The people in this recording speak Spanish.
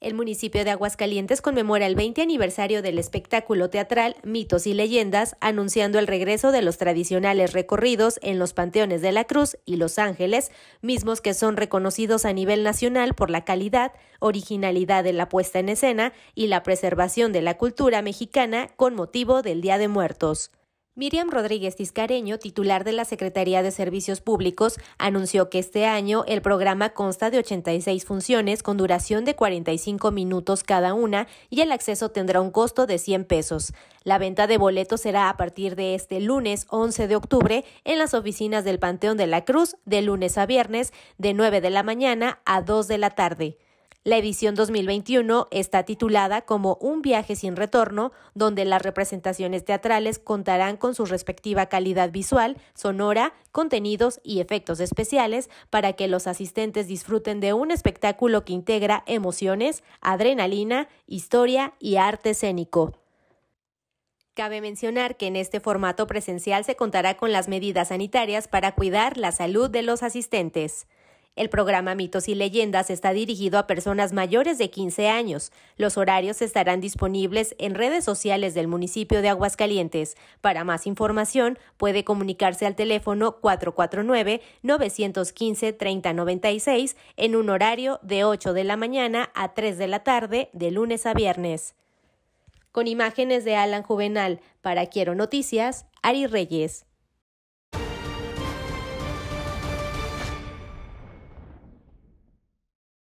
El municipio de Aguascalientes conmemora el 20 aniversario del espectáculo teatral Mitos y Leyendas, anunciando el regreso de los tradicionales recorridos en los panteones de la Cruz y Los Ángeles, mismos que son reconocidos a nivel nacional por la calidad, originalidad de la puesta en escena y la preservación de la cultura mexicana con motivo del Día de Muertos. Miriam Rodríguez Tiscareño, titular de la Secretaría de Servicios Públicos, anunció que este año el programa consta de 86 funciones con duración de 45 minutos cada una y el acceso tendrá un costo de 100 pesos. La venta de boletos será a partir de este lunes 11 de octubre en las oficinas del Panteón de la Cruz de lunes a viernes de 9 de la mañana a 2 de la tarde. La edición 2021 está titulada como Un viaje sin retorno, donde las representaciones teatrales contarán con su respectiva calidad visual, sonora, contenidos y efectos especiales para que los asistentes disfruten de un espectáculo que integra emociones, adrenalina, historia y arte escénico. Cabe mencionar que en este formato presencial se contará con las medidas sanitarias para cuidar la salud de los asistentes. El programa Mitos y Leyendas está dirigido a personas mayores de 15 años. Los horarios estarán disponibles en redes sociales del municipio de Aguascalientes. Para más información, puede comunicarse al teléfono 449-915-3096 en un horario de 8 de la mañana a 3 de la tarde, de lunes a viernes. Con imágenes de Alan Juvenal, para Quiero Noticias, Ari Reyes.